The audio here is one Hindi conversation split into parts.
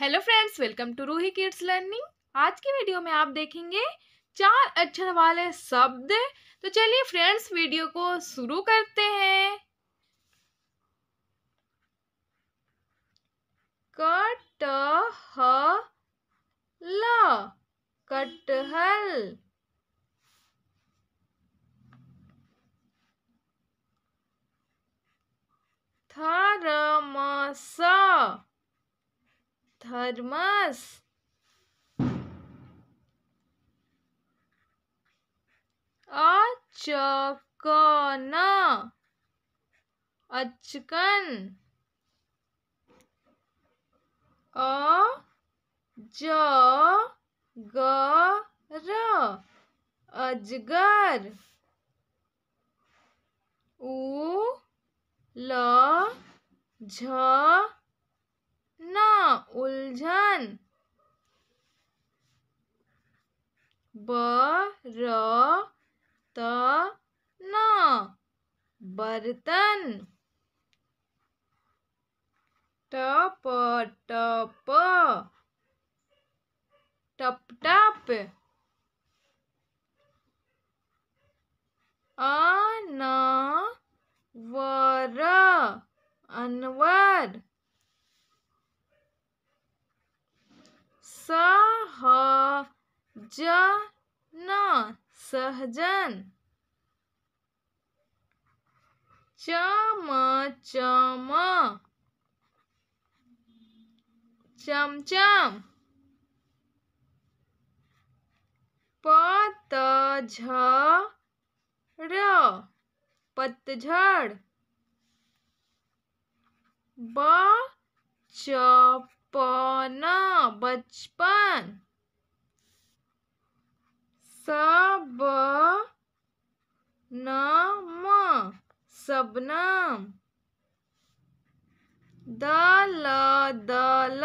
hello friends welcome to Roohi kids learning आज की वीडियो में आप देखेंगे चार अक्षर वाले शब्द तो चलिए फ्रेंड्स वीडियो को शुरू करते हैं कट ह ल कटहल थरमस मरमस अचकना अचकन अ ज ग र अजगर उ ल झ उलझन ब र त न बर्तन ट प ट प टप टप अ न वर अनवर सहजन सहजन चम चम चमचम पतझड़ पतझड़ ब चप पना बचपन सब नाम सबनाम दल दल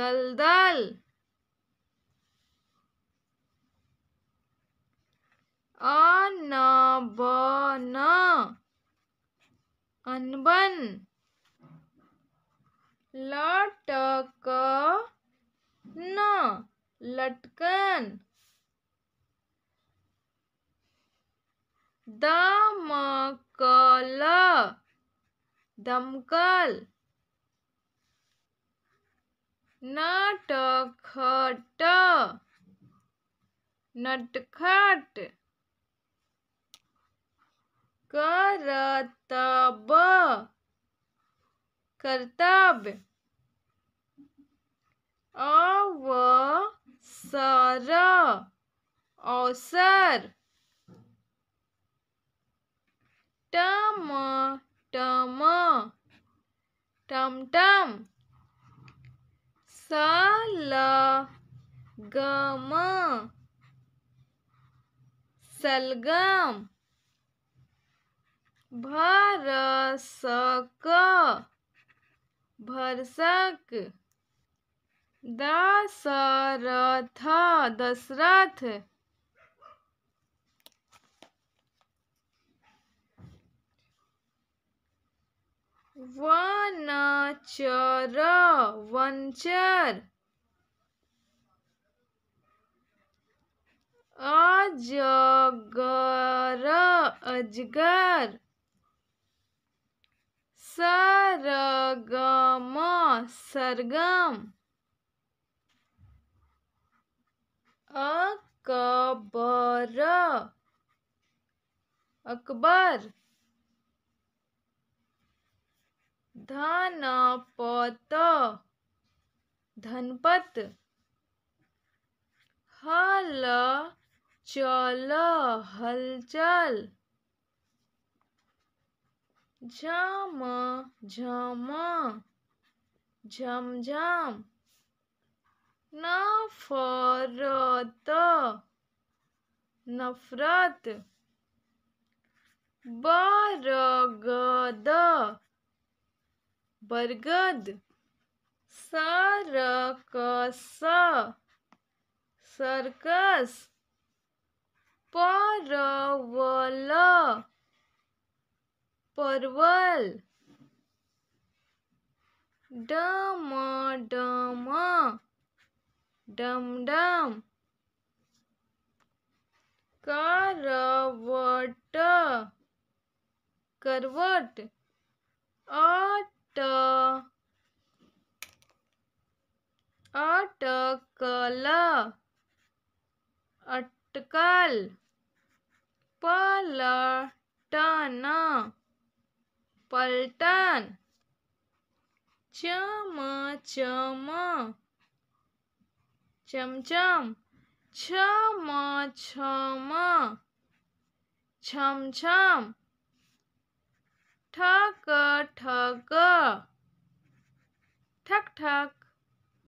दलदल अन बन अनबन लटक न लटकन दमकल दमकल नटखट नटखट करता कर्तव्य अवसर अवसर टम टम टम टम सल गम सलगम भरसक भरसक दशरथ दशरथ वनचर वंचर अजगर अजगर सरग सरगम अकबर अकबर धनपत धनपत हल चल हलचल झम झम झमझम नफरत नफरत बरगद बरगद सरकस सर्कस परवल परवल डम डम डम डम करवट करवट अट अटकल अटकल पलटन पलटन चम चम चमचम छमा छमा छम छम ठक ठक ठक ठक